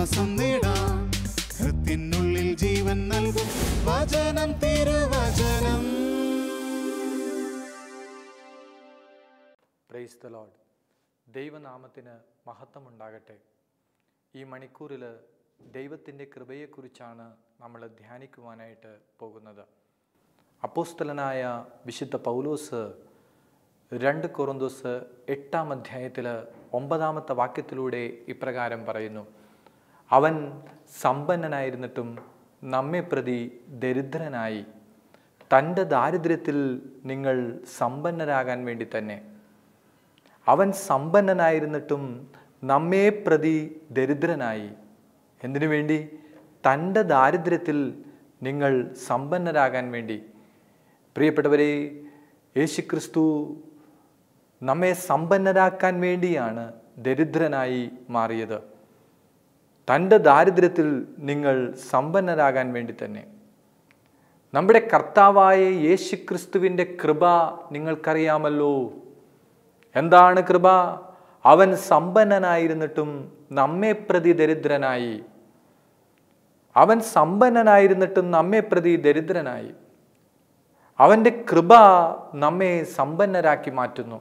ആശ്വാസം നേടാം ഹൃത്തിനുള്ളിൽ ജീവൻ നൽകും വചനം തിരുവചനം പ്രൈസ് ദ ലോഡ് ദൈവനാമത്തിന് മഹത്വമുണ്ടാകട്ടെ ഈ മണിക്കൂറിൽ ദൈവത്തിൻ്റെ കൃപയെക്കുറിച്ചാണ് നമ്മൾ ധ്യാനിക്കുവാനായിട്ട് പോകുന്നത് അപ്പോസ്തലനായ വിശുദ്ധ പൗലോസ് രണ്ട് കൊറന്തോസ് എട്ടാം അധ്യായത്തിൽ ഒമ്പതാമത്തെ വാക്യത്തിലൂടെ ഇപ്രകാരം പറയുന്നു അവൻ സമ്പന്നനായിരുന്നിട്ടും നമ്മെ പ്രതി ദരിദ്രനായി തൻ്റെ ദാരിദ്ര്യത്തിൽ നിങ്ങൾ സമ്പന്നരാകാൻ വേണ്ടി തന്നെ അവൻ സമ്പന്നനായിരുന്നിട്ടും നമ്മെ പ്രതി ദരിദ്രനായി എന്തിനു വേണ്ടി തൻ്റെ ദാരിദ്ര്യത്തിൽ നിങ്ങൾ സമ്പന്നരാകാൻ വേണ്ടി പ്രിയപ്പെട്ടവരെ യേശുക്രിസ്തു നമ്മെ സമ്പന്നരാക്കാൻ വേണ്ടിയാണ് ദരിദ്രനായി മാറിയത് തൻ്റെ ദാരിദ്ര്യത്തിൽ നിങ്ങൾ സമ്പന്നരാകാൻ വേണ്ടി തന്നെ നമ്മുടെ കർത്താവായ യേശു ക്രിസ്തുവിൻ്റെ കൃപ നിങ്ങൾക്കറിയാമല്ലോ എന്താണ് കൃപ അവൻ സമ്പന്നനായിരുന്നിട്ടും നമ്മെ പ്രതി ദരിദ്രനായി അവൻ സമ്പന്നനായിരുന്നിട്ടും നമ്മെ പ്രതി ദരിദ്രനായി അവൻ്റെ കൃപ നമ്മെ സമ്പന്നരാക്കി മാറ്റുന്നു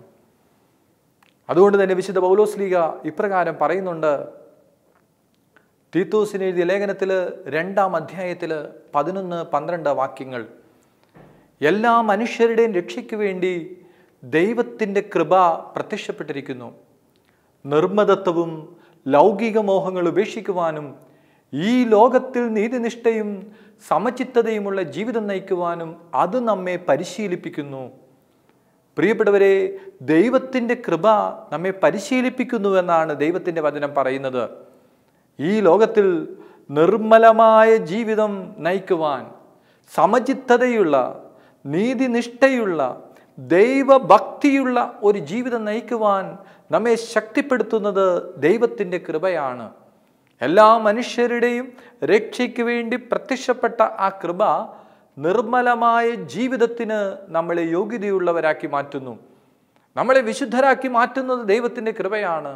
അതുകൊണ്ട് തന്നെ വിശുദ്ധ പൗലോസ്ലീഗ ഇപ്രകാരം പറയുന്നുണ്ട് തീത്തൂസിന് എഴുതിയ ലേഖനത്തിൽ രണ്ടാം അധ്യായത്തിൽ പതിനൊന്ന് പന്ത്രണ്ട് വാക്യങ്ങൾ എല്ലാ മനുഷ്യരുടെയും രക്ഷയ്ക്ക് വേണ്ടി ദൈവത്തിൻ്റെ കൃപ പ്രത്യക്ഷപ്പെട്ടിരിക്കുന്നു നിർമ്മതത്വവും ലൗകിക മോഹങ്ങൾ ഉപേക്ഷിക്കുവാനും ഈ ലോകത്തിൽ നീതിനിഷ്ഠയും സമചിത്തതയുമുള്ള ജീവിതം നയിക്കുവാനും അത് നമ്മെ പരിശീലിപ്പിക്കുന്നു പ്രിയപ്പെട്ടവരെ ദൈവത്തിൻ്റെ കൃപ നമ്മെ പരിശീലിപ്പിക്കുന്നുവെന്നാണ് ദൈവത്തിൻ്റെ വചനം പറയുന്നത് ഈ ലോകത്തിൽ നിർമ്മലമായ ജീവിതം നയിക്കുവാൻ സമചിത്തതയുള്ള നീതിനിഷ്ഠയുള്ള ദൈവഭക്തിയുള്ള ഒരു ജീവിതം നയിക്കുവാൻ നമ്മെ ശക്തിപ്പെടുത്തുന്നത് ദൈവത്തിൻ്റെ കൃപയാണ് എല്ലാ മനുഷ്യരുടെയും രക്ഷയ്ക്ക് വേണ്ടി പ്രത്യക്ഷപ്പെട്ട ആ കൃപ നിർമ്മലമായ ജീവിതത്തിന് നമ്മളെ യോഗ്യതയുള്ളവരാക്കി മാറ്റുന്നു നമ്മളെ വിശുദ്ധരാക്കി മാറ്റുന്നത് ദൈവത്തിൻ്റെ കൃപയാണ്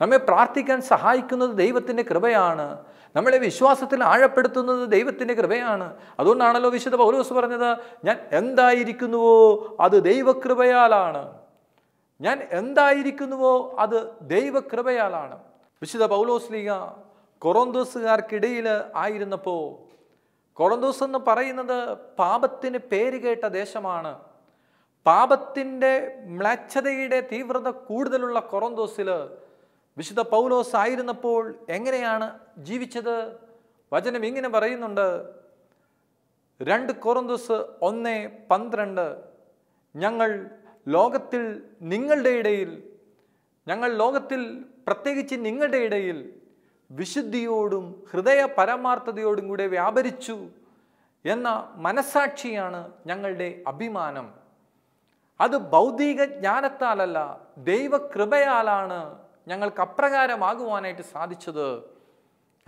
നമ്മെ പ്രാർത്ഥിക്കാൻ സഹായിക്കുന്നത് ദൈവത്തിൻ്റെ കൃപയാണ് നമ്മളെ വിശ്വാസത്തിൽ ആഴപ്പെടുത്തുന്നത് ദൈവത്തിൻ്റെ കൃപയാണ് അതുകൊണ്ടാണല്ലോ വിശുദ്ധ പൗലോസ് പറഞ്ഞത് ഞാൻ എന്തായിരിക്കുന്നുവോ അത് ദൈവകൃപയാലാണ് ഞാൻ എന്തായിരിക്കുന്നുവോ അത് ദൈവകൃപയാലാണ് വിശുദ്ധ പൗലോസ് ലീഗ കൊറന്തോസുകാർക്കിടയിൽ ആയിരുന്നപ്പോൾ കൊറന്തോസ് എന്ന് പറയുന്നത് പാപത്തിന് പേര് കേട്ട ദേശമാണ് പാപത്തിൻ്റെ മ്ലച്ഛതയുടെ തീവ്രത കൂടുതലുള്ള കൊറന്തോസിൽ വിശുദ്ധ പൗലോസ് ആയിരുന്നപ്പോൾ എങ്ങനെയാണ് ജീവിച്ചത് വചനം ഇങ്ങനെ പറയുന്നുണ്ട് രണ്ട് കൊറന്തോസ് ഒന്ന് പന്ത്രണ്ട് ഞങ്ങൾ ലോകത്തിൽ നിങ്ങളുടെ ഇടയിൽ ഞങ്ങൾ ലോകത്തിൽ പ്രത്യേകിച്ച് നിങ്ങളുടെ ഇടയിൽ വിശുദ്ധിയോടും ഹൃദയ പരമാർത്ഥതയോടും കൂടെ വ്യാപരിച്ചു എന്ന മനസാക്ഷിയാണ് ഞങ്ങളുടെ അഭിമാനം അത് ഭൗതിക ജ്ഞാനത്താലല്ല ദൈവകൃപയാലാണ് ഞങ്ങൾക്ക് അപ്രകാരമാകുവാനായിട്ട് സാധിച്ചത്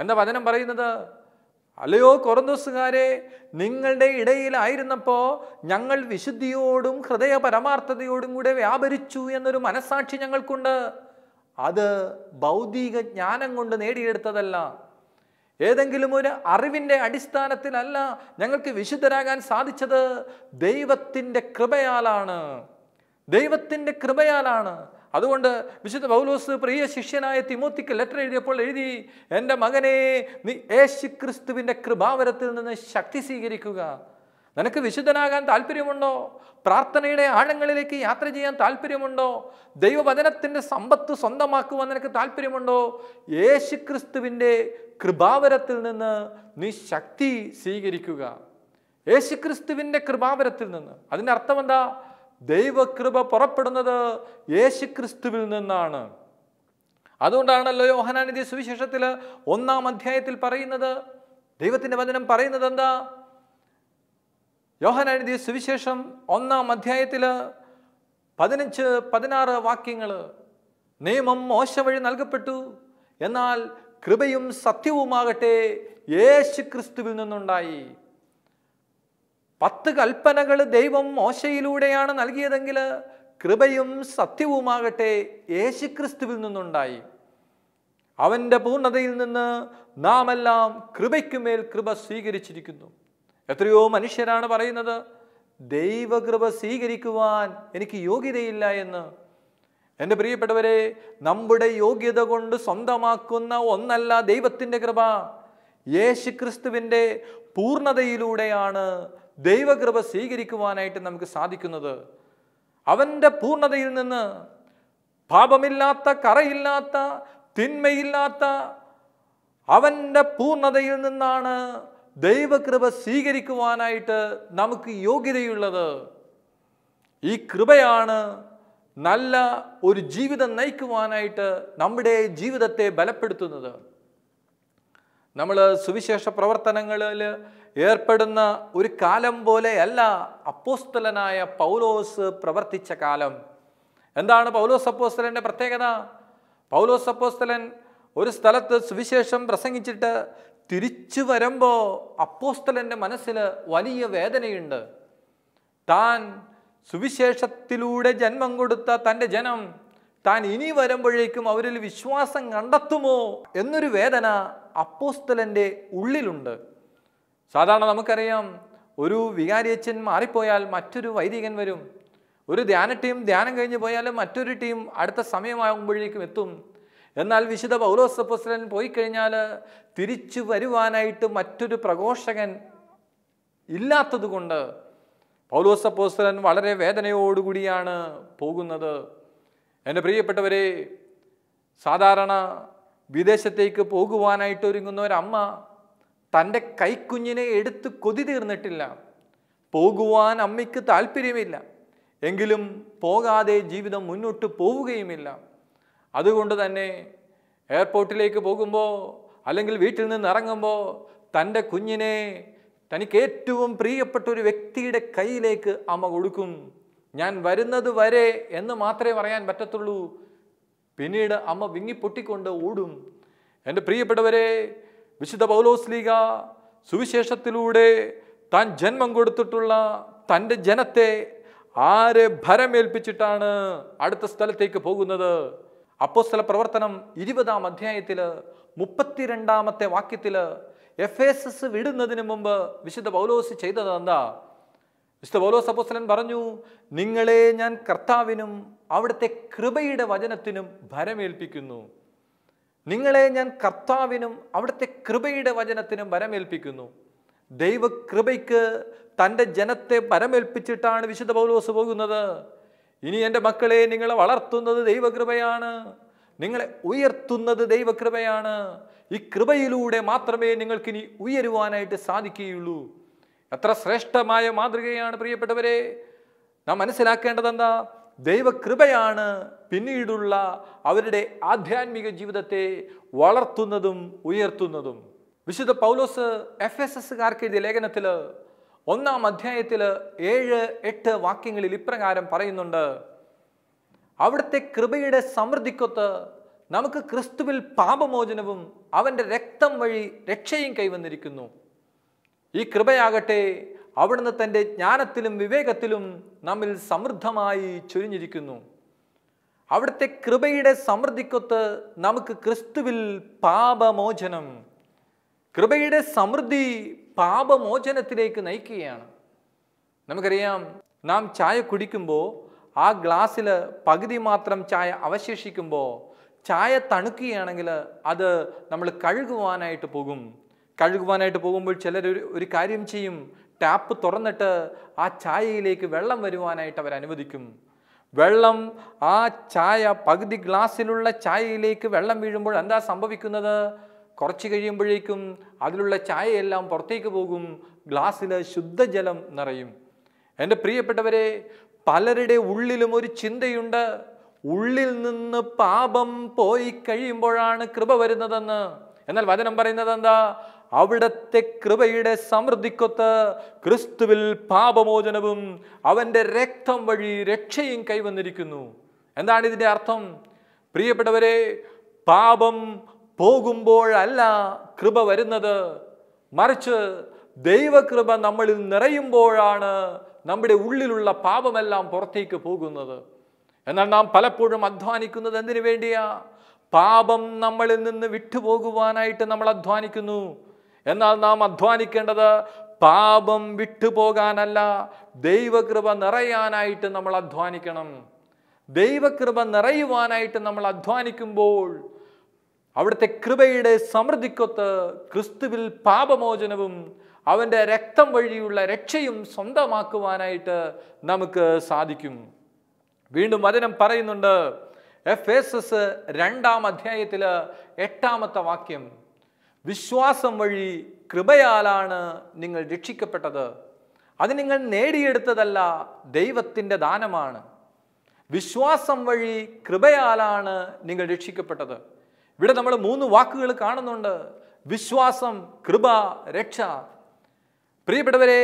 എന്താ വചനം പറയുന്നത് അലയോ കൊറന്തോസുകാരെ നിങ്ങളുടെ ഇടയിലായിരുന്നപ്പോൾ ഞങ്ങൾ വിശുദ്ധിയോടും ഹൃദയ പരമാർത്ഥതയോടും കൂടെ വ്യാപരിച്ചു എന്നൊരു മനസാക്ഷി ഞങ്ങൾക്കുണ്ട് അത് ഭൗതിക ജ്ഞാനം കൊണ്ട് നേടിയെടുത്തതല്ല ഏതെങ്കിലും ഒരു അറിവിൻ്റെ അടിസ്ഥാനത്തിലല്ല ഞങ്ങൾക്ക് വിശുദ്ധരാകാൻ സാധിച്ചത് ദൈവത്തിൻ്റെ കൃപയാലാണ് ദൈവത്തിൻ്റെ കൃപയാലാണ് അതുകൊണ്ട് വിശുദ്ധ പൗലോസ് പ്രിയ ശിഷ്യനായ തിമോത്തിക്ക് ലെറ്റർ എഴുതിയപ്പോൾ എഴുതി എൻ്റെ മകനെ നീ യേശു ക്രിസ്തുവിൻ്റെ കൃപാവരത്തിൽ നിന്ന് ശക്തി സ്വീകരിക്കുക നിനക്ക് വിശുദ്ധനാകാൻ താല്പര്യമുണ്ടോ പ്രാർത്ഥനയുടെ ആഴങ്ങളിലേക്ക് യാത്ര ചെയ്യാൻ താല്പര്യമുണ്ടോ ദൈവവചനത്തിൻ്റെ സമ്പത്ത് സ്വന്തമാക്കുവാൻ നിനക്ക് താല്പര്യമുണ്ടോ യേശുക്രിസ്തുവിൻ്റെ കൃപാവരത്തിൽ നിന്ന് നീ ശക്തി സ്വീകരിക്കുക യേശുക്രിസ്തുവിൻ്റെ കൃപാവരത്തിൽ നിന്ന് അതിൻ്റെ അർത്ഥം എന്താ ദൈവകൃപ പുറപ്പെടുന്നത് യേശുക്രിസ്തുവിൽ നിന്നാണ് അതുകൊണ്ടാണല്ലോ യോഹനാനിധി സുവിശേഷത്തിൽ ഒന്നാം അധ്യായത്തിൽ പറയുന്നത് ദൈവത്തിൻ്റെ വചനം പറയുന്നത് എന്താ യോഹൻ എഴുതിയ സുവിശേഷം ഒന്നാം അധ്യായത്തിൽ പതിനഞ്ച് പതിനാറ് വാക്യങ്ങൾ നിയമം മോശ വഴി നൽകപ്പെട്ടു എന്നാൽ കൃപയും സത്യവുമാകട്ടെ യേശു ക്രിസ്തുവിൽ നിന്നുണ്ടായി പത്ത് കൽപ്പനകൾ ദൈവം മോശയിലൂടെയാണ് നൽകിയതെങ്കിൽ കൃപയും സത്യവുമാകട്ടെ യേശു ക്രിസ്തുവിൽ നിന്നുണ്ടായി അവൻ്റെ പൂർണ്ണതയിൽ നിന്ന് നാമെല്ലാം കൃപയ്ക്കുമേൽ കൃപ സ്വീകരിച്ചിരിക്കുന്നു എത്രയോ മനുഷ്യരാണ് പറയുന്നത് ദൈവകൃപ സ്വീകരിക്കുവാൻ എനിക്ക് യോഗ്യതയില്ല എന്ന് എൻ്റെ പ്രിയപ്പെട്ടവരെ നമ്മുടെ യോഗ്യത കൊണ്ട് സ്വന്തമാക്കുന്ന ഒന്നല്ല ദൈവത്തിൻ്റെ കൃപ യേശുക്രിസ്തുവിൻ്റെ പൂർണ്ണതയിലൂടെയാണ് ദൈവകൃപ സ്വീകരിക്കുവാനായിട്ട് നമുക്ക് സാധിക്കുന്നത് അവൻ്റെ പൂർണ്ണതയിൽ നിന്ന് പാപമില്ലാത്ത കറയില്ലാത്ത തിന്മയില്ലാത്ത അവൻ്റെ പൂർണ്ണതയിൽ നിന്നാണ് ദൈവകൃപ സ്വീകരിക്കുവാനായിട്ട് നമുക്ക് യോഗ്യതയുള്ളത് ഈ കൃപയാണ് നല്ല ഒരു ജീവിതം നയിക്കുവാനായിട്ട് നമ്മുടെ ജീവിതത്തെ ബലപ്പെടുത്തുന്നത് നമ്മൾ സുവിശേഷ പ്രവർത്തനങ്ങളിൽ ഏർപ്പെടുന്ന ഒരു കാലം പോലെയല്ല അപ്പോസ്തലനായ പൗലോസ് പ്രവർത്തിച്ച കാലം എന്താണ് പൗലോസ് അപ്പോസ്തലൻ്റെ പ്രത്യേകത പൗലോസ് അപ്പോസ്തലൻ ഒരു സ്ഥലത്ത് സുവിശേഷം പ്രസംഗിച്ചിട്ട് തിരിച്ചു വരുമ്പോൾ അപ്പോസ്തലൻ്റെ മനസ്സിൽ വലിയ വേദനയുണ്ട് താൻ സുവിശേഷത്തിലൂടെ ജന്മം കൊടുത്ത തൻ്റെ ജനം താൻ ഇനി വരുമ്പോഴേക്കും അവരിൽ വിശ്വാസം കണ്ടെത്തുമോ എന്നൊരു വേദന അപ്പോസ്തലൻ്റെ ഉള്ളിലുണ്ട് സാധാരണ നമുക്കറിയാം ഒരു വികാരിയച്ഛൻ മാറിപ്പോയാൽ മറ്റൊരു വൈദികൻ വരും ഒരു ധ്യാന ടീം ധ്യാനം കഴിഞ്ഞ് പോയാൽ മറ്റൊരു ടീം അടുത്ത സമയമാകുമ്പോഴേക്കും എത്തും എന്നാൽ വിശുദ്ധ പൗലോസ് പോയി കഴിഞ്ഞാൽ തിരിച്ചു വരുവാനായിട്ട് മറ്റൊരു പ്രഘോഷകൻ ഇല്ലാത്തതുകൊണ്ട് പൗലോസ് അപ്പോസ്തലൻ വളരെ വേദനയോടുകൂടിയാണ് പോകുന്നത് എൻ്റെ പ്രിയപ്പെട്ടവരെ സാധാരണ വിദേശത്തേക്ക് പോകുവാനായിട്ട് ഒരുങ്ങുന്ന ഒരമ്മ തൻ്റെ കൈക്കുഞ്ഞിനെ എടുത്ത് കൊതി തീർന്നിട്ടില്ല പോകുവാൻ അമ്മയ്ക്ക് താല്പര്യമില്ല എങ്കിലും പോകാതെ ജീവിതം മുന്നോട്ട് പോവുകയുമില്ല അതുകൊണ്ട് തന്നെ എയർപോർട്ടിലേക്ക് പോകുമ്പോൾ അല്ലെങ്കിൽ വീട്ടിൽ നിന്ന് ഇറങ്ങുമ്പോൾ തൻ്റെ കുഞ്ഞിനെ തനിക്ക് ഏറ്റവും പ്രിയപ്പെട്ട ഒരു വ്യക്തിയുടെ കയ്യിലേക്ക് അമ്മ കൊടുക്കും ഞാൻ വരുന്നത് വരെ എന്ന് മാത്രമേ പറയാൻ പറ്റത്തുള്ളൂ പിന്നീട് അമ്മ വിങ്ങിപ്പൊട്ടിക്കൊണ്ട് ഓടും എൻ്റെ പ്രിയപ്പെട്ടവരെ വിശുദ്ധ പൗലോസ്ലീഗ സുവിശേഷത്തിലൂടെ താൻ ജന്മം കൊടുത്തിട്ടുള്ള തൻ്റെ ജനത്തെ ആരെ ഭരമേൽപ്പിച്ചിട്ടാണ് അടുത്ത സ്ഥലത്തേക്ക് പോകുന്നത് അപ്പോസ്തല പ്രവർത്തനം ഇരുപതാം അധ്യായത്തിൽ മുപ്പത്തിരണ്ടാമത്തെ വാക്യത്തിൽ എഫ് എസ് എസ് വിടുന്നതിന് മുമ്പ് വിശുദ്ധ പൗലോസ് ചെയ്തത് എന്താ വിശുദ്ധ പൗലോസ് അപ്പോസ്തലൻ പറഞ്ഞു നിങ്ങളെ ഞാൻ കർത്താവിനും അവിടുത്തെ കൃപയുടെ വചനത്തിനും ഭരമേൽപ്പിക്കുന്നു നിങ്ങളെ ഞാൻ കർത്താവിനും അവിടുത്തെ കൃപയുടെ വചനത്തിനും ഭരമേൽപ്പിക്കുന്നു ദൈവകൃപയ്ക്ക് തൻ്റെ ജനത്തെ പരമേൽപ്പിച്ചിട്ടാണ് വിശുദ്ധ പൗലോസ് പോകുന്നത് ഇനി എൻ്റെ മക്കളെ നിങ്ങളെ വളർത്തുന്നത് ദൈവകൃപയാണ് നിങ്ങളെ ഉയർത്തുന്നത് ദൈവകൃപയാണ് ഈ കൃപയിലൂടെ മാത്രമേ നിങ്ങൾക്ക് ഇനി ഉയരുവാനായിട്ട് സാധിക്കുകയുള്ളൂ എത്ര ശ്രേഷ്ഠമായ മാതൃകയാണ് പ്രിയപ്പെട്ടവരെ നാം മനസ്സിലാക്കേണ്ടത് എന്താ ദൈവകൃപയാണ് പിന്നീടുള്ള അവരുടെ ആധ്യാത്മിക ജീവിതത്തെ വളർത്തുന്നതും ഉയർത്തുന്നതും വിശുദ്ധ പൗലോസ് എഫ് എസ് എസ് കാർക്കെഴുതിയ ലേഖനത്തിൽ ഒന്നാം അധ്യായത്തിൽ ഏഴ് എട്ട് വാക്യങ്ങളിൽ ഇപ്രകാരം പറയുന്നുണ്ട് അവിടുത്തെ കൃപയുടെ സമൃദ്ധിക്കൊത്ത് നമുക്ക് ക്രിസ്തുവിൽ പാപമോചനവും അവൻ്റെ രക്തം വഴി രക്ഷയും കൈവന്നിരിക്കുന്നു ഈ കൃപയാകട്ടെ അവിടുന്ന് തൻ്റെ ജ്ഞാനത്തിലും വിവേകത്തിലും നമ്മിൽ സമൃദ്ധമായി ചൊരിഞ്ഞിരിക്കുന്നു അവിടുത്തെ കൃപയുടെ സമൃദ്ധിക്കൊത്ത് നമുക്ക് ക്രിസ്തുവിൽ പാപമോചനം കൃപയുടെ സമൃദ്ധി പാപമോചനത്തിലേക്ക് നയിക്കുകയാണ് നമുക്കറിയാം നാം ചായ കുടിക്കുമ്പോൾ ആ ഗ്ലാസ്സിൽ പകുതി മാത്രം ചായ അവശേഷിക്കുമ്പോൾ ചായ തണുക്കുകയാണെങ്കിൽ അത് നമ്മൾ കഴുകുവാനായിട്ട് പോകും കഴുകുവാനായിട്ട് പോകുമ്പോൾ ചിലർ ഒരു കാര്യം ചെയ്യും ടാപ്പ് തുറന്നിട്ട് ആ ചായയിലേക്ക് വെള്ളം വരുവാനായിട്ട് അവർ അനുവദിക്കും വെള്ളം ആ ചായ പകുതി ഗ്ലാസ്സിലുള്ള ചായയിലേക്ക് വെള്ളം വീഴുമ്പോൾ എന്താ സംഭവിക്കുന്നത് കുറച്ച് കഴിയുമ്പോഴേക്കും അതിലുള്ള ചായയെല്ലാം പുറത്തേക്ക് പോകും ഗ്ലാസ്സിൽ ശുദ്ധജലം നിറയും എൻ്റെ പ്രിയപ്പെട്ടവരെ പലരുടെ ഉള്ളിലും ഒരു ചിന്തയുണ്ട് ഉള്ളിൽ നിന്ന് പാപം പോയി കഴിയുമ്പോഴാണ് കൃപ വരുന്നതെന്ന് എന്നാൽ വചനം പറയുന്നത് എന്താ അവിടത്തെ കൃപയുടെ സമൃദ്ധിക്കൊത്ത് ക്രിസ്തുവിൽ പാപമോചനവും അവൻ്റെ രക്തം വഴി രക്ഷയും കൈവന്നിരിക്കുന്നു എന്താണ് ഇതിൻ്റെ അർത്ഥം പ്രിയപ്പെട്ടവരെ പാപം പോകുമ്പോഴല്ല കൃപ വരുന്നത് മറിച്ച് ദൈവകൃപ നമ്മളിൽ നിറയുമ്പോഴാണ് നമ്മുടെ ഉള്ളിലുള്ള പാപമെല്ലാം പുറത്തേക്ക് പോകുന്നത് എന്നാൽ നാം പലപ്പോഴും അധ്വാനിക്കുന്നത് എന്തിനു വേണ്ടിയാ പാപം നമ്മളിൽ നിന്ന് വിട്ടുപോകുവാനായിട്ട് നമ്മൾ അധ്വാനിക്കുന്നു എന്നാൽ നാം അധ്വാനിക്കേണ്ടത് പാപം വിട്ടുപോകാനല്ല ദൈവകൃപ നിറയാനായിട്ട് നമ്മൾ അധ്വാനിക്കണം ദൈവകൃപ നിറയുവാനായിട്ട് നമ്മൾ അധ്വാനിക്കുമ്പോൾ അവിടുത്തെ കൃപയുടെ സമൃദ്ധിക്കൊത്ത് ക്രിസ്തുവിൽ പാപമോചനവും അവൻ്റെ രക്തം വഴിയുള്ള രക്ഷയും സ്വന്തമാക്കുവാനായിട്ട് നമുക്ക് സാധിക്കും വീണ്ടും വചനം പറയുന്നുണ്ട് എഫ് എസ് എസ് രണ്ടാം അധ്യായത്തിൽ എട്ടാമത്തെ വാക്യം വിശ്വാസം വഴി കൃപയാലാണ് നിങ്ങൾ രക്ഷിക്കപ്പെട്ടത് അത് നിങ്ങൾ നേടിയെടുത്തതല്ല ദൈവത്തിൻ്റെ ദാനമാണ് വിശ്വാസം വഴി കൃപയാലാണ് നിങ്ങൾ രക്ഷിക്കപ്പെട്ടത് ഇവിടെ നമ്മൾ മൂന്ന് വാക്കുകൾ കാണുന്നുണ്ട് വിശ്വാസം കൃപ രക്ഷ പ്രിയപ്പെട്ടവരെ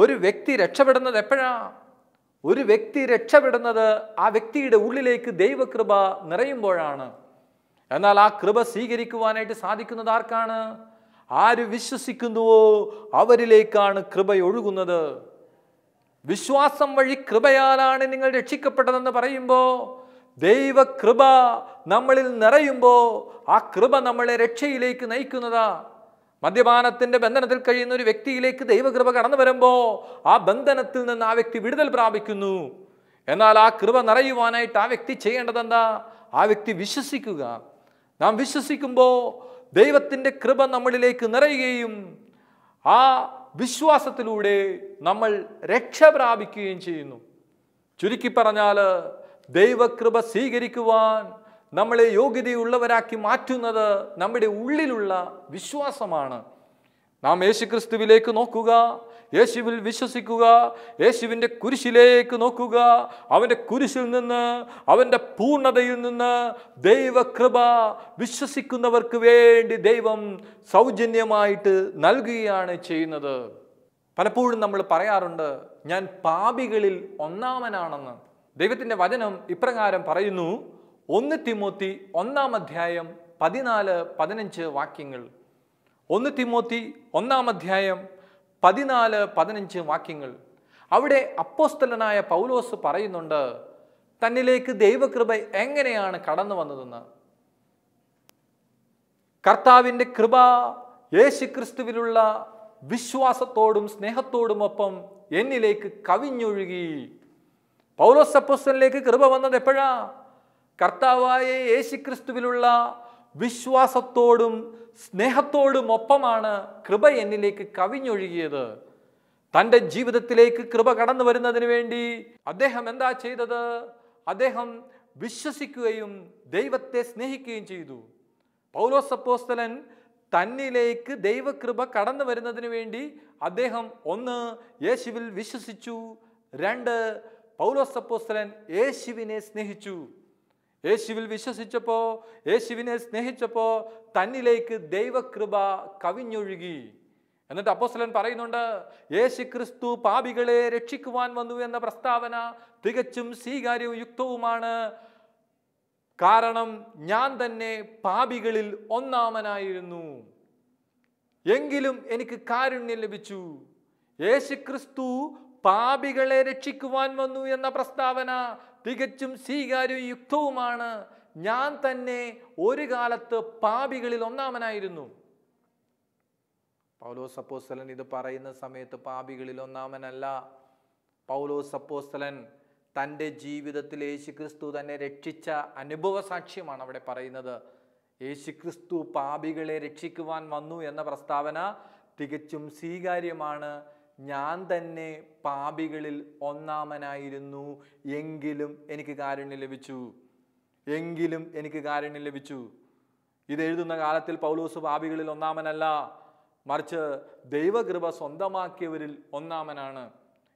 ഒരു വ്യക്തി രക്ഷപ്പെടുന്നത് എപ്പോഴാ ഒരു വ്യക്തി രക്ഷപ്പെടുന്നത് ആ വ്യക്തിയുടെ ഉള്ളിലേക്ക് ദൈവകൃപ നിറയുമ്പോഴാണ് എന്നാൽ ആ കൃപ സ്വീകരിക്കുവാനായിട്ട് സാധിക്കുന്നത് ആർക്കാണ് ആര് വിശ്വസിക്കുന്നുവോ അവരിലേക്കാണ് കൃപ ഒഴുകുന്നത് വിശ്വാസം വഴി കൃപയാലാണ് നിങ്ങൾ രക്ഷിക്കപ്പെട്ടതെന്ന് പറയുമ്പോൾ ദൈവകൃപ നമ്മളിൽ നിറയുമ്പോൾ ആ കൃപ നമ്മളെ രക്ഷയിലേക്ക് നയിക്കുന്നതാ മദ്യപാനത്തിൻ്റെ ബന്ധനത്തിൽ കഴിയുന്ന ഒരു വ്യക്തിയിലേക്ക് ദൈവകൃപ കടന്നു വരുമ്പോൾ ആ ബന്ധനത്തിൽ നിന്ന് ആ വ്യക്തി വിടുതൽ പ്രാപിക്കുന്നു എന്നാൽ ആ കൃപ നിറയുവാനായിട്ട് ആ വ്യക്തി ചെയ്യേണ്ടതെന്താ ആ വ്യക്തി വിശ്വസിക്കുക നാം വിശ്വസിക്കുമ്പോൾ ദൈവത്തിൻ്റെ കൃപ നമ്മളിലേക്ക് നിറയുകയും ആ വിശ്വാസത്തിലൂടെ നമ്മൾ രക്ഷ പ്രാപിക്കുകയും ചെയ്യുന്നു ചുരുക്കി പറഞ്ഞാൽ ദൈവകൃപ സ്വീകരിക്കുവാൻ നമ്മളെ യോഗ്യതയുള്ളവരാക്കി മാറ്റുന്നത് നമ്മുടെ ഉള്ളിലുള്ള വിശ്വാസമാണ് നാം യേശുക്രിസ്തുവിലേക്ക് നോക്കുക യേശുവിൽ വിശ്വസിക്കുക യേശുവിൻ്റെ കുരിശിലേക്ക് നോക്കുക അവൻ്റെ കുരിശിൽ നിന്ന് അവൻ്റെ പൂർണ്ണതയിൽ നിന്ന് ദൈവകൃപ വിശ്വസിക്കുന്നവർക്ക് വേണ്ടി ദൈവം സൗജന്യമായിട്ട് നൽകുകയാണ് ചെയ്യുന്നത് പലപ്പോഴും നമ്മൾ പറയാറുണ്ട് ഞാൻ പാപികളിൽ ഒന്നാമനാണെന്ന് ദൈവത്തിൻ്റെ വചനം ഇപ്രകാരം പറയുന്നു ഒന്ന് തിമോത്തി ഒന്നാം അധ്യായം പതിനാല് പതിനഞ്ച് വാക്യങ്ങൾ ഒന്ന് തിമോത്തി ഒന്നാം അധ്യായം പതിനാല് പതിനഞ്ച് വാക്യങ്ങൾ അവിടെ അപ്പോസ്തലനായ പൗലോസ് പറയുന്നുണ്ട് തന്നിലേക്ക് ദൈവകൃപ എങ്ങനെയാണ് കടന്നു വന്നതെന്ന് കർത്താവിൻ്റെ കൃപ യേശുക്രിസ്തുവിലുള്ള വിശ്വാസത്തോടും സ്നേഹത്തോടുമൊപ്പം എന്നിലേക്ക് കവിഞ്ഞൊഴുകി പൗലോസ് കൃപ വന്നത് എപ്പോഴാ കർത്താവായ യേശുക്രിസ്തുവിലുള്ള വിശ്വാസത്തോടും സ്നേഹത്തോടും ഒപ്പമാണ് കൃപ എന്നിലേക്ക് കവിഞ്ഞൊഴുകിയത് തൻ്റെ ജീവിതത്തിലേക്ക് കൃപ കടന്നു വരുന്നതിന് വേണ്ടി അദ്ദേഹം എന്താ ചെയ്തത് അദ്ദേഹം വിശ്വസിക്കുകയും ദൈവത്തെ സ്നേഹിക്കുകയും ചെയ്തു പൗലോസ് അപ്പോസ്തലൻ തന്നിലേക്ക് ദൈവകൃപ കടന്നു വരുന്നതിന് വേണ്ടി അദ്ദേഹം ഒന്ന് യേശുവിൽ വിശ്വസിച്ചു രണ്ട് പൗലോസ് അപ്പോസ്തലൻ യേശുവിനെ സ്നേഹിച്ചു യേശുവിൽ വിശ്വസിച്ചപ്പോൾ യേശുവിനെ സ്നേഹിച്ചപ്പോൾ തന്നിലേക്ക് ദൈവകൃപ കവിഞ്ഞൊഴുകി എന്നിട്ട് അപ്പോസ്തലൻ പറയുന്നുണ്ട് യേശു ക്രിസ്തു പാപികളെ രക്ഷിക്കുവാൻ വന്നു എന്ന പ്രസ്താവന തികച്ചും സ്വീകാര്യവും യുക്തവുമാണ് കാരണം ഞാൻ തന്നെ പാപികളിൽ ഒന്നാമനായിരുന്നു എങ്കിലും എനിക്ക് കാരുണ്യം ലഭിച്ചു യേശു ക്രിസ്തു പാപികളെ രക്ഷിക്കുവാൻ വന്നു എന്ന പ്രസ്താവന തികച്ചും സ്വീകാര്യവും യുക്തവുമാണ് ഞാൻ തന്നെ ഒരു കാലത്ത് പാപികളിൽ ഒന്നാമനായിരുന്നു പൗലോസ് അപ്പോസ്തലൻ ഇത് പറയുന്ന സമയത്ത് പാപികളിൽ ഒന്നാമനല്ല പൗലോസ് അപ്പോസ്തലൻ തൻ്റെ ജീവിതത്തിൽ യേശുക്രിസ്തു തന്നെ രക്ഷിച്ച അനുഭവ സാക്ഷ്യമാണ് അവിടെ പറയുന്നത് യേശുക്രിസ്തു പാപികളെ രക്ഷിക്കുവാൻ വന്നു എന്ന പ്രസ്താവന തികച്ചും സ്വീകാര്യമാണ് ഞാൻ തന്നെ പാപികളിൽ ഒന്നാമനായിരുന്നു എങ്കിലും എനിക്ക് കാരുണ്യം ലഭിച്ചു എങ്കിലും എനിക്ക് കാരുണ്യം ലഭിച്ചു ഇത് എഴുതുന്ന കാലത്തിൽ പൗലോസ് പാപികളിൽ ഒന്നാമനല്ല മറിച്ച് ദൈവകൃപ സ്വന്തമാക്കിയവരിൽ ഒന്നാമനാണ്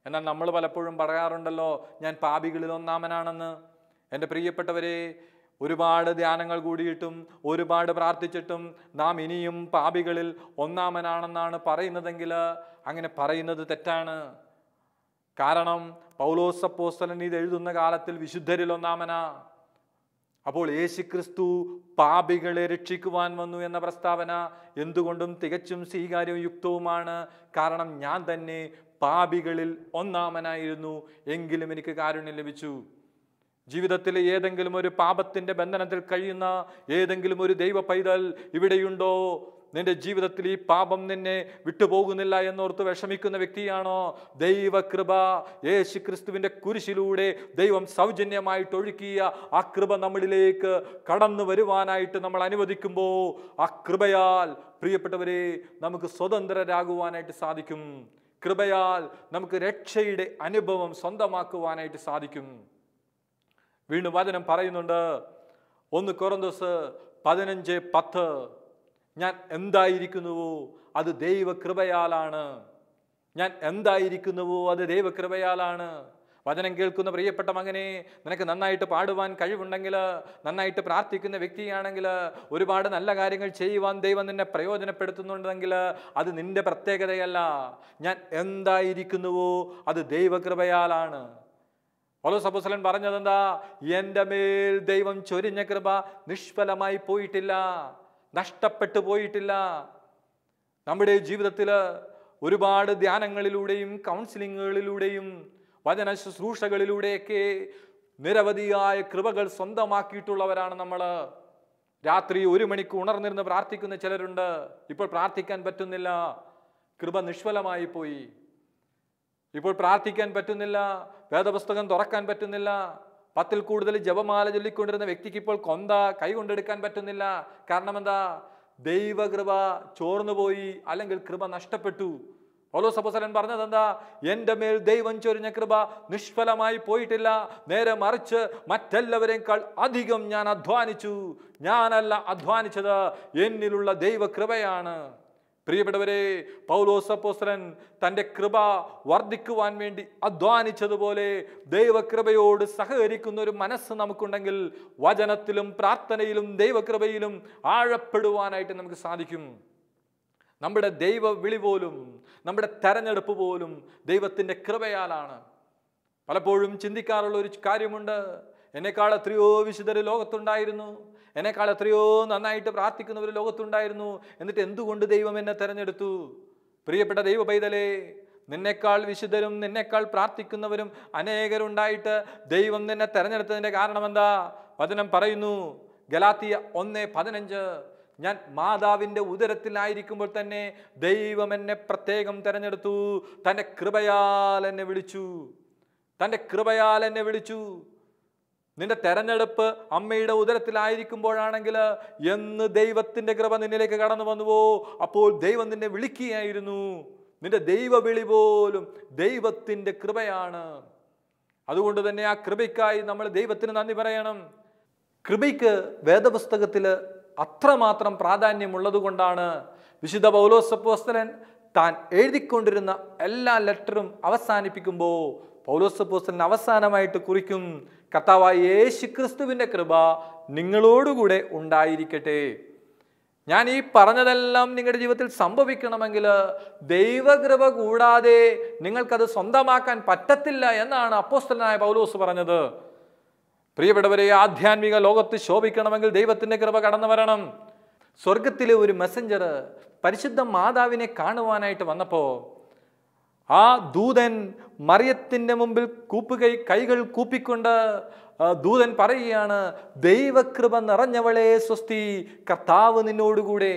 എന്നാൽ നമ്മൾ പലപ്പോഴും പറയാറുണ്ടല്ലോ ഞാൻ പാപികളിൽ ഒന്നാമനാണെന്ന് എൻ്റെ പ്രിയപ്പെട്ടവരെ ഒരുപാട് ധ്യാനങ്ങൾ കൂടിയിട്ടും ഒരുപാട് പ്രാർത്ഥിച്ചിട്ടും നാം ഇനിയും പാപികളിൽ ഒന്നാമനാണെന്നാണ് പറയുന്നതെങ്കിൽ അങ്ങനെ പറയുന്നത് തെറ്റാണ് കാരണം പൗലോസപ്പോസ്തലൻ ഇത് എഴുതുന്ന കാലത്തിൽ വിശുദ്ധരിൽ ഒന്നാമനാ അപ്പോൾ യേശുക്രിസ്തു പാപികളെ രക്ഷിക്കുവാൻ വന്നു എന്ന പ്രസ്താവന എന്തുകൊണ്ടും തികച്ചും സ്വീകാര്യവും യുക്തവുമാണ് കാരണം ഞാൻ തന്നെ പാപികളിൽ ഒന്നാമനായിരുന്നു എങ്കിലും എനിക്ക് കാരുണ്യം ലഭിച്ചു ജീവിതത്തിലെ ഏതെങ്കിലും ഒരു പാപത്തിൻ്റെ ബന്ധനത്തിൽ കഴിയുന്ന ഏതെങ്കിലും ഒരു ദൈവ പൈതൽ ഇവിടെയുണ്ടോ നിന്റെ ജീവിതത്തിൽ ഈ പാപം നിന്നെ വിട്ടുപോകുന്നില്ല എന്നോർത്ത് വിഷമിക്കുന്ന വ്യക്തിയാണോ ദൈവകൃപ യേശു ക്രിസ്തുവിൻ്റെ കുരിശിലൂടെ ദൈവം സൗജന്യമായിട്ട് ഒഴുക്കിയ ആ കൃപ നമ്മളിലേക്ക് കടന്നു വരുവാനായിട്ട് നമ്മൾ അനുവദിക്കുമ്പോൾ ആ കൃപയാൽ പ്രിയപ്പെട്ടവരെ നമുക്ക് സ്വതന്ത്രരാകുവാനായിട്ട് സാധിക്കും കൃപയാൽ നമുക്ക് രക്ഷയുടെ അനുഭവം സ്വന്തമാക്കുവാനായിട്ട് സാധിക്കും വീണ്ടും വചനം പറയുന്നുണ്ട് ഒന്ന് കൊറന്തോസ് പതിനഞ്ച് പത്ത് ഞാൻ എന്തായിരിക്കുന്നുവോ അത് ദൈവകൃപയാലാണ് ഞാൻ എന്തായിരിക്കുന്നുവോ അത് ദൈവകൃപയാലാണ് വചനം കേൾക്കുന്ന പ്രിയപ്പെട്ട മകനെ നിനക്ക് നന്നായിട്ട് പാടുവാൻ കഴിവുണ്ടെങ്കിൽ നന്നായിട്ട് പ്രാർത്ഥിക്കുന്ന വ്യക്തിയാണെങ്കിൽ ഒരുപാട് നല്ല കാര്യങ്ങൾ ചെയ്യുവാൻ ദൈവം നിന്നെ പ്രയോജനപ്പെടുത്തുന്നുണ്ടെങ്കിൽ അത് നിന്റെ പ്രത്യേകതയല്ല ഞാൻ എന്തായിരിക്കുന്നുവോ അത് ദൈവകൃപയാലാണ് പൗലോസ് അബുസലൻ എന്താ എൻ്റെ മേൽ ദൈവം ചൊരിഞ്ഞ കൃപ നിഷ്ഫലമായി പോയിട്ടില്ല നഷ്ടപ്പെട്ടു പോയിട്ടില്ല നമ്മുടെ ജീവിതത്തിൽ ഒരുപാട് ധ്യാനങ്ങളിലൂടെയും കൗൺസിലിങ്ങുകളിലൂടെയും വചന ശുശ്രൂഷകളിലൂടെയൊക്കെ നിരവധിയായ കൃപകൾ സ്വന്തമാക്കിയിട്ടുള്ളവരാണ് നമ്മൾ രാത്രി ഒരു മണിക്ക് ഉണർന്നിരുന്ന് പ്രാർത്ഥിക്കുന്ന ചിലരുണ്ട് ഇപ്പോൾ പ്രാർത്ഥിക്കാൻ പറ്റുന്നില്ല കൃപ നിഷ്ഫലമായി പോയി ഇപ്പോൾ പ്രാർത്ഥിക്കാൻ പറ്റുന്നില്ല വേദപുസ്തകം തുറക്കാൻ പറ്റുന്നില്ല പത്തിൽ കൂടുതൽ ജപമാല ചൊല്ലിക്കൊണ്ടിരുന്ന വ്യക്തിക്ക് ഇപ്പോൾ കൊന്ത കൈ കൊണ്ടെടുക്കാൻ പറ്റുന്നില്ല കാരണം എന്താ ദൈവകൃപ ചോർന്നുപോയി അല്ലെങ്കിൽ കൃപ നഷ്ടപ്പെട്ടു പൗലോ സപ്പോസലൻ പറഞ്ഞത് എന്താ എൻ്റെ മേൽ ദൈവം ചൊരിഞ്ഞ കൃപ നിഷ്ഫലമായി പോയിട്ടില്ല നേരെ മറിച്ച് മറ്റെല്ലാവരെക്കാൾ അധികം ഞാൻ അധ്വാനിച്ചു ഞാനല്ല അധ്വാനിച്ചത് എന്നിലുള്ള ദൈവകൃപയാണ് പ്രിയപ്പെട്ടവരെ പൗലോസപ്പോസ്രൻ തൻ്റെ കൃപ വർദ്ധിക്കുവാൻ വേണ്ടി അധ്വാനിച്ചതുപോലെ ദൈവകൃപയോട് സഹകരിക്കുന്ന ഒരു മനസ്സ് നമുക്കുണ്ടെങ്കിൽ വചനത്തിലും പ്രാർത്ഥനയിലും ദൈവകൃപയിലും ആഴപ്പെടുവാനായിട്ട് നമുക്ക് സാധിക്കും നമ്മുടെ ദൈവ വിളി പോലും നമ്മുടെ തെരഞ്ഞെടുപ്പ് പോലും ദൈവത്തിൻ്റെ കൃപയാലാണ് പലപ്പോഴും ചിന്തിക്കാറുള്ള ഒരു കാര്യമുണ്ട് എന്നെക്കാൾ എത്രയോ വിശുദ്ധർ ലോകത്തുണ്ടായിരുന്നു എന്നെക്കാൾ എത്രയോ നന്നായിട്ട് പ്രാർത്ഥിക്കുന്നവർ ലോകത്തുണ്ടായിരുന്നു എന്നിട്ട് എന്തുകൊണ്ട് ദൈവം എന്നെ തിരഞ്ഞെടുത്തു പ്രിയപ്പെട്ട ദൈവ പൈതലേ നിന്നെക്കാൾ വിശുദ്ധരും നിന്നെക്കാൾ പ്രാർത്ഥിക്കുന്നവരും അനേകരുണ്ടായിട്ട് ദൈവം നിന്നെ തെരഞ്ഞെടുത്തതിൻ്റെ കാരണം എന്താ വചനം പറയുന്നു ഗലാത്തിയ ഒന്ന് പതിനഞ്ച് ഞാൻ മാതാവിൻ്റെ ഉദരത്തിലായിരിക്കുമ്പോൾ തന്നെ ദൈവം എന്നെ പ്രത്യേകം തിരഞ്ഞെടുത്തു തൻ്റെ കൃപയാൽ എന്നെ വിളിച്ചു തൻ്റെ കൃപയാൽ എന്നെ വിളിച്ചു നിന്റെ തെരഞ്ഞെടുപ്പ് അമ്മയുടെ ഉദരത്തിലായിരിക്കുമ്പോഴാണെങ്കിൽ എന്ന് ദൈവത്തിൻ്റെ കൃപ നിന്നിലേക്ക് കടന്നു വന്നുവോ അപ്പോൾ ദൈവം നിന്നെ വിളിക്കുകയായിരുന്നു നിന്റെ ദൈവവിളി പോലും ദൈവത്തിൻ്റെ കൃപയാണ് അതുകൊണ്ട് തന്നെ ആ കൃപയ്ക്കായി നമ്മൾ ദൈവത്തിന് നന്ദി പറയണം കൃപയ്ക്ക് വേദപുസ്തകത്തിൽ അത്രമാത്രം പ്രാധാന്യമുള്ളത് കൊണ്ടാണ് വിശുദ്ധ പൗലോസപ്പോസ്തലൻ താൻ എഴുതിക്കൊണ്ടിരുന്ന എല്ലാ ലെറ്ററും അവസാനിപ്പിക്കുമ്പോൾ പൗലോസ് പോസ്റ്റലിന് അവസാനമായിട്ട് കുറിക്കും കർത്താവായ യേശു ക്രിസ്തുവിൻ്റെ കൃപ നിങ്ങളോടുകൂടെ ഉണ്ടായിരിക്കട്ടെ ഞാൻ ഈ പറഞ്ഞതെല്ലാം നിങ്ങളുടെ ജീവിതത്തിൽ സംഭവിക്കണമെങ്കിൽ ദൈവകൃപ കൂടാതെ നിങ്ങൾക്കത് സ്വന്തമാക്കാൻ പറ്റത്തില്ല എന്നാണ് അപ്പോസ്തലനായ പൗലോസ് പറഞ്ഞത് പ്രിയപ്പെട്ടവരെ ആധ്യാത്മിക ലോകത്ത് ശോഭിക്കണമെങ്കിൽ ദൈവത്തിൻ്റെ കൃപ കടന്നു വരണം സ്വർഗത്തിലെ ഒരു മെസ്സഞ്ചർ പരിശുദ്ധ മാതാവിനെ കാണുവാനായിട്ട് വന്നപ്പോൾ ആ ദൂതൻ മറിയത്തിൻ്റെ മുമ്പിൽ കൂപ്പുകൈ കൈകൾ കൂപ്പിക്കൊണ്ട് ദൂതൻ പറയുകയാണ് ദൈവകൃപ നിറഞ്ഞവളെ സ്വസ്തി കർത്താവ് നിന്നോടുകൂടെ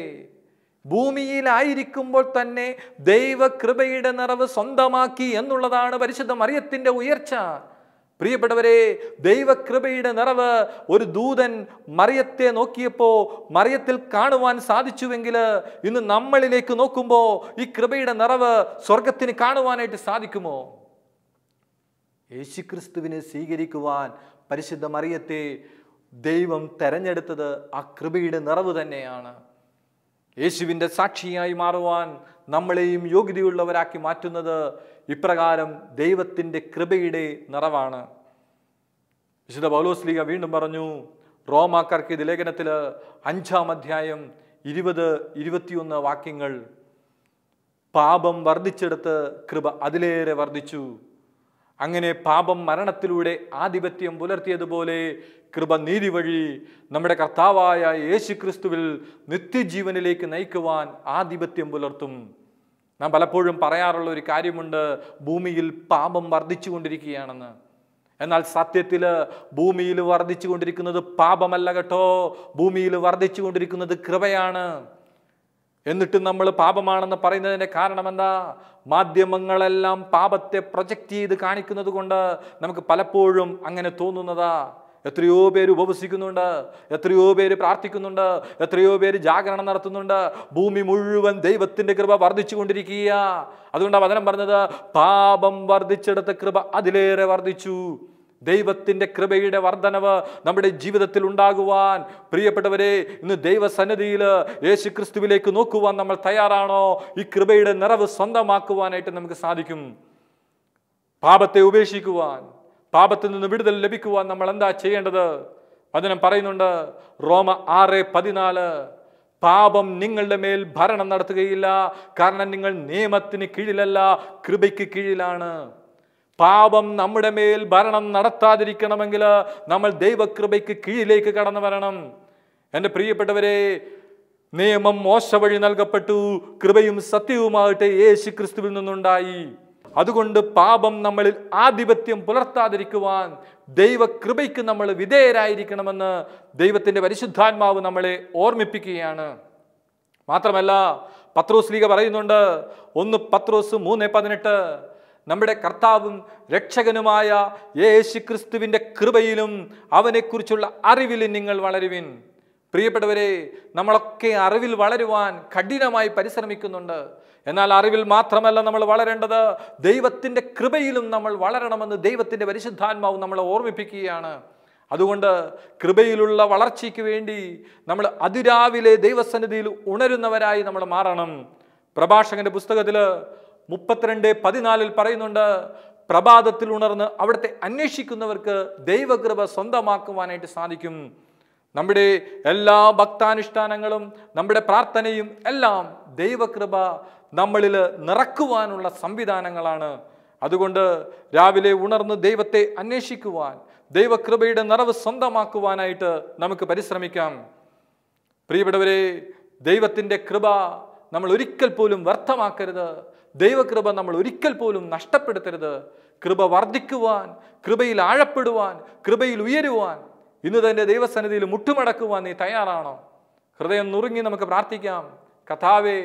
ഭൂമിയിലായിരിക്കുമ്പോൾ തന്നെ ദൈവകൃപയുടെ നിറവ് സ്വന്തമാക്കി എന്നുള്ളതാണ് പരിശുദ്ധ മറിയത്തിൻ്റെ ഉയർച്ച പ്രിയപ്പെട്ടവരെ ദൈവകൃപയുടെ നിറവ് ഒരു ദൂതൻ മറിയത്തെ നോക്കിയപ്പോൾ മറിയത്തിൽ കാണുവാൻ സാധിച്ചുവെങ്കിൽ ഇന്ന് നമ്മളിലേക്ക് നോക്കുമ്പോൾ ഈ കൃപയുടെ നിറവ് സ്വർഗത്തിന് കാണുവാനായിട്ട് സാധിക്കുമോ യേശുക്രിസ്തുവിനെ സ്വീകരിക്കുവാൻ പരിശുദ്ധ മറിയത്തെ ദൈവം തെരഞ്ഞെടുത്തത് ആ കൃപയുടെ നിറവ് തന്നെയാണ് യേശുവിൻ്റെ സാക്ഷിയായി മാറുവാൻ നമ്മളെയും യോഗ്യതയുള്ളവരാക്കി മാറ്റുന്നത് ഇപ്രകാരം ദൈവത്തിൻ്റെ കൃപയുടെ നിറവാണ് വിശുദ്ധ ലീഗ വീണ്ടും പറഞ്ഞു റോമാക്കാർക്ക് ഇത് ലേഖനത്തിൽ അഞ്ചാം അധ്യായം ഇരുപത് ഇരുപത്തിയൊന്ന് വാക്യങ്ങൾ പാപം വർദ്ധിച്ചെടുത്ത് കൃപ അതിലേറെ വർദ്ധിച്ചു അങ്ങനെ പാപം മരണത്തിലൂടെ ആധിപത്യം പുലർത്തിയതുപോലെ കൃപ നീതി വഴി നമ്മുടെ കർത്താവായ യേശു ക്രിസ്തുവിൽ നിത്യജീവനിലേക്ക് നയിക്കുവാൻ ആധിപത്യം പുലർത്തും നാം പലപ്പോഴും പറയാറുള്ള ഒരു കാര്യമുണ്ട് ഭൂമിയിൽ പാപം വർദ്ധിച്ചുകൊണ്ടിരിക്കുകയാണെന്ന് എന്നാൽ സത്യത്തിൽ ഭൂമിയിൽ വർദ്ധിച്ചുകൊണ്ടിരിക്കുന്നത് പാപമല്ല കേട്ടോ ഭൂമിയിൽ വർദ്ധിച്ചുകൊണ്ടിരിക്കുന്നത് കൃപയാണ് എന്നിട്ടും നമ്മൾ പാപമാണെന്ന് പറയുന്നതിൻ്റെ കാരണം എന്താ മാധ്യമങ്ങളെല്ലാം പാപത്തെ പ്രൊജക്റ്റ് ചെയ്ത് കാണിക്കുന്നത് കൊണ്ട് നമുക്ക് പലപ്പോഴും അങ്ങനെ തോന്നുന്നതാ എത്രയോ പേര് ഉപവസിക്കുന്നുണ്ട് എത്രയോ പേര് പ്രാർത്ഥിക്കുന്നുണ്ട് എത്രയോ പേര് ജാഗരണം നടത്തുന്നുണ്ട് ഭൂമി മുഴുവൻ ദൈവത്തിൻ്റെ കൃപ വർദ്ധിച്ചു കൊണ്ടിരിക്കുക അതുകൊണ്ടാണ് വചനം പറഞ്ഞത് പാപം വർദ്ധിച്ചെടുത്ത കൃപ അതിലേറെ വർദ്ധിച്ചു ദൈവത്തിൻ്റെ കൃപയുടെ വർധനവ് നമ്മുടെ ജീവിതത്തിൽ ഉണ്ടാകുവാൻ പ്രിയപ്പെട്ടവരെ ഇന്ന് ദൈവസന്നിധിയിൽ യേശു ക്രിസ്തുവിലേക്ക് നോക്കുവാൻ നമ്മൾ തയ്യാറാണോ ഈ കൃപയുടെ നിറവ് സ്വന്തമാക്കുവാനായിട്ട് നമുക്ക് സാധിക്കും പാപത്തെ ഉപേക്ഷിക്കുവാൻ പാപത്തിൽ നിന്ന് വിടുതൽ ലഭിക്കുവാൻ നമ്മൾ എന്താ ചെയ്യേണ്ടത് വചനം പറയുന്നുണ്ട് റോമ ആറ് പതിനാല് പാപം നിങ്ങളുടെ മേൽ ഭരണം നടത്തുകയില്ല കാരണം നിങ്ങൾ നിയമത്തിന് കീഴിലല്ല കൃപയ്ക്ക് കീഴിലാണ് പാപം നമ്മുടെ മേൽ ഭരണം നടത്താതിരിക്കണമെങ്കിൽ നമ്മൾ ദൈവകൃപയ്ക്ക് കീഴിലേക്ക് കടന്നു വരണം എൻ്റെ പ്രിയപ്പെട്ടവരെ നിയമം മോശ വഴി നൽകപ്പെട്ടു കൃപയും സത്യവുമാകട്ടെ യേശു ക്രിസ്തുവിൽ നിന്നുണ്ടായി അതുകൊണ്ട് പാപം നമ്മളിൽ ആധിപത്യം പുലർത്താതിരിക്കുവാൻ ദൈവകൃപയ്ക്ക് നമ്മൾ വിധേയരായിരിക്കണമെന്ന് ദൈവത്തിൻ്റെ പരിശുദ്ധാത്മാവ് നമ്മളെ ഓർമ്മിപ്പിക്കുകയാണ് മാത്രമല്ല പത്രോസ് ലീഗ പറയുന്നുണ്ട് ഒന്ന് പത്രോസ് മൂന്ന് പതിനെട്ട് നമ്മുടെ കർത്താവും രക്ഷകനുമായ യേശു ക്രിസ്തുവിൻ്റെ കൃപയിലും അവനെക്കുറിച്ചുള്ള അറിവിൽ നിങ്ങൾ വളരുവിൻ പ്രിയപ്പെട്ടവരെ നമ്മളൊക്കെ അറിവിൽ വളരുവാൻ കഠിനമായി പരിശ്രമിക്കുന്നുണ്ട് എന്നാൽ അറിവിൽ മാത്രമല്ല നമ്മൾ വളരേണ്ടത് ദൈവത്തിൻ്റെ കൃപയിലും നമ്മൾ വളരണമെന്ന് ദൈവത്തിൻ്റെ പരിശുദ്ധാത്മാവ് നമ്മളെ ഓർമ്മിപ്പിക്കുകയാണ് അതുകൊണ്ട് കൃപയിലുള്ള വളർച്ചയ്ക്ക് വേണ്ടി നമ്മൾ അതിരാവിലെ ദൈവസന്നിധിയിൽ ഉണരുന്നവരായി നമ്മൾ മാറണം പ്രഭാഷകൻ്റെ പുസ്തകത്തിൽ മുപ്പത്തിരണ്ട് പതിനാലിൽ പറയുന്നുണ്ട് പ്രഭാതത്തിൽ ഉണർന്ന് അവിടുത്തെ അന്വേഷിക്കുന്നവർക്ക് ദൈവകൃപ സ്വന്തമാക്കുവാനായിട്ട് സാധിക്കും നമ്മുടെ എല്ലാ ഭക്താനുഷ്ഠാനങ്ങളും നമ്മുടെ പ്രാർത്ഥനയും എല്ലാം ദൈവകൃപ നമ്മളിൽ നിറക്കുവാനുള്ള സംവിധാനങ്ങളാണ് അതുകൊണ്ട് രാവിലെ ഉണർന്ന് ദൈവത്തെ അന്വേഷിക്കുവാൻ ദൈവകൃപയുടെ നിറവ് സ്വന്തമാക്കുവാനായിട്ട് നമുക്ക് പരിശ്രമിക്കാം പ്രിയപ്പെട്ടവരെ ദൈവത്തിൻ്റെ കൃപ നമ്മൾ ഒരിക്കൽ പോലും വ്യർത്ഥമാക്കരുത് ദൈവകൃപ നമ്മൾ ഒരിക്കൽ പോലും നഷ്ടപ്പെടുത്തരുത് കൃപ വർദ്ധിക്കുവാൻ കൃപയിൽ ആഴപ്പെടുവാൻ കൃപയിൽ ഉയരുവാൻ ഇന്ന് തന്നെ ദൈവസന്നിധിയിൽ മുട്ടുമടക്കുവാൻ നീ തയ്യാറാണോ ഹൃദയം നുറുങ്ങി നമുക്ക് പ്രാർത്ഥിക്കാം കഥാവേ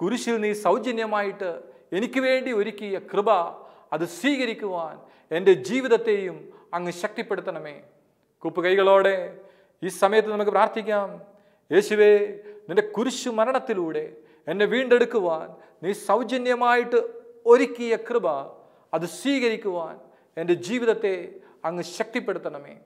കുരിശിൽ നീ സൗജന്യമായിട്ട് എനിക്ക് വേണ്ടി ഒരുക്കിയ കൃപ അത് സ്വീകരിക്കുവാൻ എൻ്റെ ജീവിതത്തെയും അങ്ങ് ശക്തിപ്പെടുത്തണമേ കുപ്പ് കൈകളോടെ ഈ സമയത്ത് നമുക്ക് പ്രാർത്ഥിക്കാം യേശുവേ നിൻ്റെ കുരിശു മരണത്തിലൂടെ എന്നെ വീണ്ടെടുക്കുവാൻ നീ സൗജന്യമായിട്ട് ഒരുക്കിയ കൃപ അത് സ്വീകരിക്കുവാൻ എൻ്റെ ജീവിതത്തെ അങ്ങ് ശക്തിപ്പെടുത്തണമേ